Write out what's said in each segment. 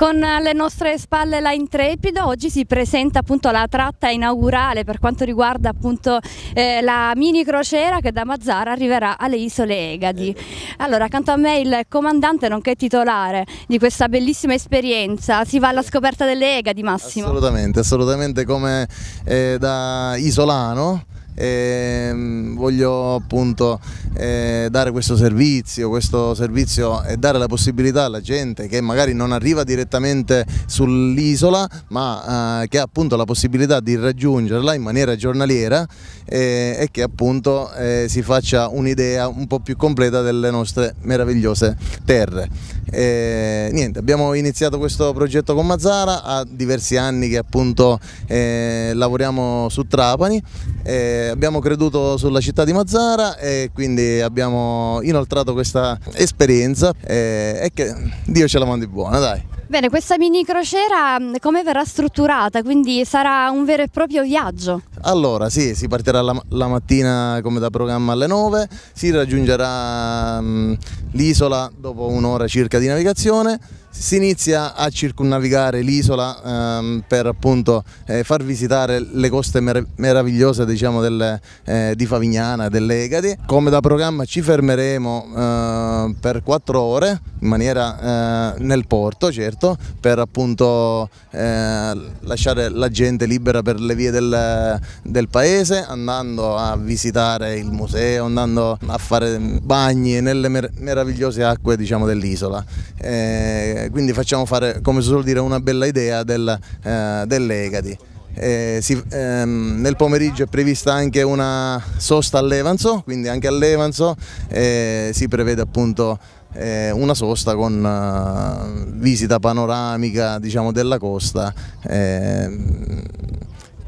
Con le nostre spalle la Intrepido, oggi si presenta appunto la tratta inaugurale per quanto riguarda appunto eh, la mini crociera che da Mazzara arriverà alle isole Egadi. Eh, allora, accanto a me il comandante nonché titolare di questa bellissima esperienza, si va alla eh, scoperta delle Egadi Massimo? Assolutamente, assolutamente come eh, da isolano Ehm, voglio appunto eh, dare questo servizio, questo servizio e dare la possibilità alla gente che magari non arriva direttamente sull'isola ma eh, che ha appunto la possibilità di raggiungerla in maniera giornaliera eh, e che appunto eh, si faccia un'idea un po' più completa delle nostre meravigliose terre. Eh, niente, abbiamo iniziato questo progetto con Mazzara, ha diversi anni che appunto lavoriamo su Trapani eh, abbiamo creduto sulla città di Mazzara e quindi abbiamo inoltrato questa esperienza eh, che Dio ce la mandi buona, dai. Bene, questa mini crociera mm, come verrà strutturata? Quindi sarà un vero e proprio viaggio? Allora, sì, si partirà la, la mattina come da programma alle 9, si raggiungerà mm, l'isola dopo un'ora circa di navigazione, si inizia a circunnavigare l'isola ehm, per appunto eh, far visitare le coste mer meravigliose diciamo, del, eh, di Favignana, dell'Egadi. Come da programma ci fermeremo eh, per quattro ore in maniera eh, nel porto certo per appunto eh, lasciare la gente libera per le vie del, del paese andando a visitare il museo, andando a fare bagni nelle mer meravigliose acque diciamo, dell'isola. Eh, quindi facciamo fare, come si suol dire, una bella idea del, eh, dell'Egadi. Eh, si, ehm, nel pomeriggio è prevista anche una sosta a Levanzo, quindi anche a Levanzo eh, si prevede appunto eh, una sosta con eh, visita panoramica diciamo, della costa ehm,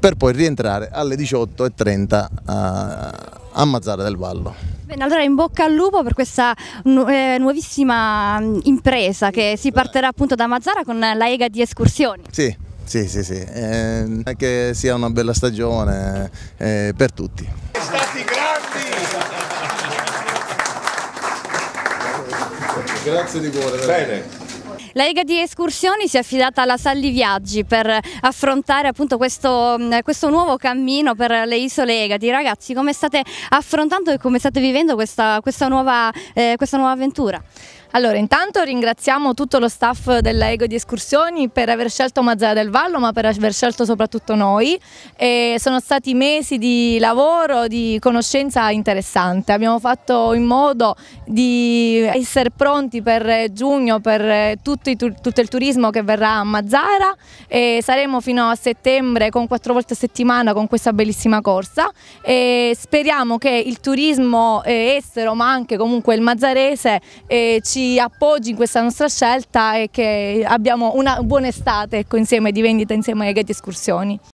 per poi rientrare alle 18.30 a, a Mazzara del Vallo. Bene, allora in bocca al lupo per questa nu eh, nuovissima mm, impresa che si partirà appunto da Mazzara con la EGA di escursioni. Sì, sì, sì, sì. Eh, che sia una bella stagione eh, per tutti. Stati grandi! Grazie di cuore. Bene. La Lega di Escursioni si è affidata alla Salli Viaggi per affrontare appunto questo, mm, questo nuovo cammino per le isole Egati. Ragazzi, come state affrontando e come state vivendo questa, questa, nuova, eh, questa nuova avventura? Allora, intanto ringraziamo tutto lo staff della Ego di Escursioni per aver scelto Mazzara del Vallo, ma per aver scelto soprattutto noi. E sono stati mesi di lavoro, di conoscenza interessante. Abbiamo fatto in modo di essere pronti per giugno, per eh, tutti tutto, i, tutto, il turismo che verrà a Mazzara e saremo fino a settembre con quattro volte a settimana con questa bellissima corsa e speriamo che il turismo eh, estero ma anche comunque il mazzarese eh, ci appoggi in questa nostra scelta e che abbiamo una buona estate ecco, insieme di vendita insieme ai Ghetti Escursioni.